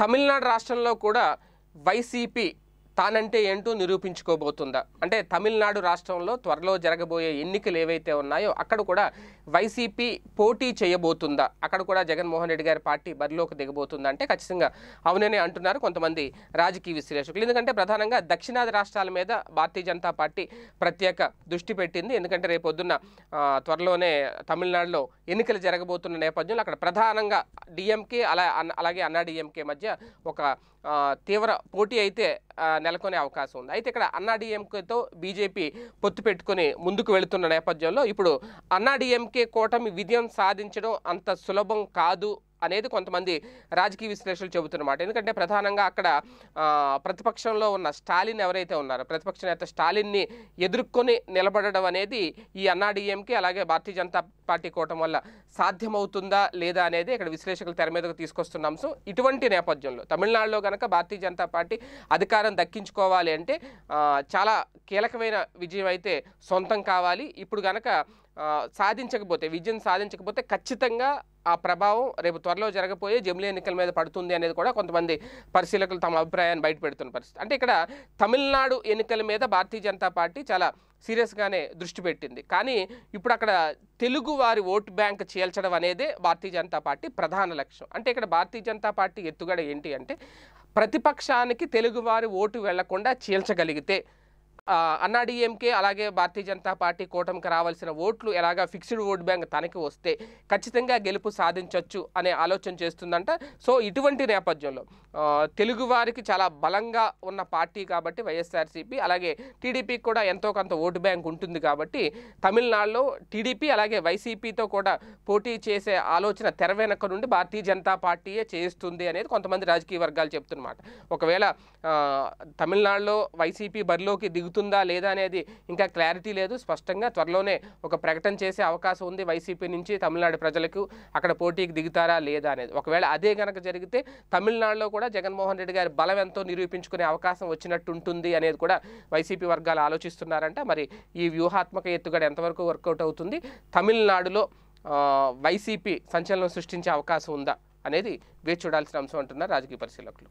తమిళనాడు రాష్ట్రంలో కూడా వైసీపీ తానంటే ఏంటో నిరూపించుకోబోతుందా అంటే తమిళనాడు రాష్ట్రంలో త్వరలో జరగబోయే ఎన్నికలు ఏవైతే ఉన్నాయో అక్కడ కూడా వైసీపీ పోటీ చేయబోతుందా అక్కడ కూడా జగన్మోహన్ రెడ్డి గారి పార్టీ బరిలోకి దిగబోతుందా అంటే ఖచ్చితంగా అవుననే అంటున్నారు కొంతమంది రాజకీయ విశ్లేషకులు ఎందుకంటే ప్రధానంగా దక్షిణాది రాష్ట్రాల మీద భారతీయ జనతా పార్టీ ప్రత్యేక దృష్టి పెట్టింది ఎందుకంటే రేపొద్దున్న త్వరలోనే తమిళనాడులో ఎన్నికలు జరగబోతున్న నేపథ్యంలో అక్కడ ప్రధానంగా డిఎంకే అలా అలాగే అన్నాడీఎంకే మధ్య ఒక తీవ్ర పోటీ అయితే నెలకొనే అవకాశం ఉంది అయితే ఇక్కడ అన్నాడీఎంకేతో బీజేపీ పొత్తు పెట్టుకుని ముందుకు వెళుతున్న నేపథ్యంలో ఇప్పుడు అన్నాడీఎంకే కూటమి విజయం సాధించడం అంత సులభం కాదు అనేది కొంతమంది రాజకీయ విశ్లేషకులు చెబుతున్నమాట ఎందుకంటే ప్రధానంగా అక్కడ ప్రతిపక్షంలో ఉన్న స్టాలిన్ ఎవరైతే ఉన్నారో ప్రతిపక్ష నేత స్టాలిన్ని ఎదుర్కొని నిలబడడం అనేది ఈ అన్నాడీఎంకి అలాగే భారతీయ జనతా పార్టీ కోవటం వల్ల సాధ్యమవుతుందా లేదా అనేది ఇక్కడ విశ్లేషకులు తెర మీదకు తీసుకొస్తున్న అంశం ఇటువంటి నేపథ్యంలో తమిళనాడులో కనుక భారతీయ జనతా పార్టీ అధికారం దక్కించుకోవాలి అంటే చాలా కీలకమైన విజయం అయితే సొంతం కావాలి ఇప్పుడు కనుక సాధించకపోతే విజయం సాధించకపోతే ఖచ్చితంగా ఆ ప్రభావం రేపు త్వరలో జరగపోయే జమిలీ ఎన్నికల మీద పడుతుంది అనేది కూడా కొంతమంది పరిశీలకులు తమ అభిప్రాయాన్ని బయటపెడుతున్న పరిస్థితి అంటే ఇక్కడ తమిళనాడు ఎన్నికల మీద భారతీయ జనతా పార్టీ చాలా సీరియస్గానే దృష్టి పెట్టింది కానీ ఇప్పుడు అక్కడ తెలుగు వారి ఓటు బ్యాంక్ చేల్చడం అనేది భారతీయ జనతా పార్టీ ప్రధాన లక్ష్యం అంటే ఇక్కడ భారతీయ జనతా పార్టీ ఎత్తుగడ ఏంటి అంటే ప్రతిపక్షానికి తెలుగువారి ఓటు వెళ్లకుండా చీల్చగలిగితే అన్నాడీఎంకే అలాగే భారతీయ జనతా పార్టీ కూటమికి రావాల్సిన ఓట్లు ఎలాగా ఫిక్స్డ్ ఓట్ బ్యాంక్ తనకి వస్తే ఖచ్చితంగా గెలుపు సాధించవచ్చు అనే ఆలోచన చేస్తుందంట సో ఇటువంటి నేపథ్యంలో తెలుగు వారికి చాలా బలంగా ఉన్న పార్టీ కాబట్టి వైఎస్ఆర్సీపీ అలాగే టీడీపీకి కూడా ఎంతో కొంత ఓటు బ్యాంక్ ఉంటుంది కాబట్టి తమిళనాడులో టీడీపీ అలాగే వైసీపీతో కూడా పోటీ చేసే ఆలోచన తెర వెనక నుండి భారతీయ జనతా పార్టీయే చేస్తుంది అనేది కొంతమంది రాజకీయ వర్గాలు చెప్తున్నమాట ఒకవేళ తమిళనాడులో వైసీపీ బరిలోకి దిగుతూ జరుగుతుందా లేదా అనేది ఇంకా క్లారిటీ లేదు స్పష్టంగా త్వరలోనే ఒక ప్రకటన చేసే అవకాశం ఉంది వైసీపీ నుంచి తమిళనాడు ప్రజలకు అక్కడ పోటీకి దిగుతారా లేదా అనేది ఒకవేళ అదే కనుక జరిగితే తమిళనాడులో కూడా జగన్మోహన్ రెడ్డి గారి బలం ఎంతో నిరూపించుకునే అవకాశం వచ్చినట్టు ఉంటుంది అనేది కూడా వైసీపీ వర్గాలు ఆలోచిస్తున్నారంట మరి ఈ వ్యూహాత్మక ఎత్తుగడ ఎంతవరకు వర్కౌట్ అవుతుంది తమిళనాడులో వైసీపీ సంచలనం సృష్టించే అవకాశం ఉందా అనేది వేచి చూడాల్సిన అంశం అంటున్నారు రాజకీయ పరిశీలకులు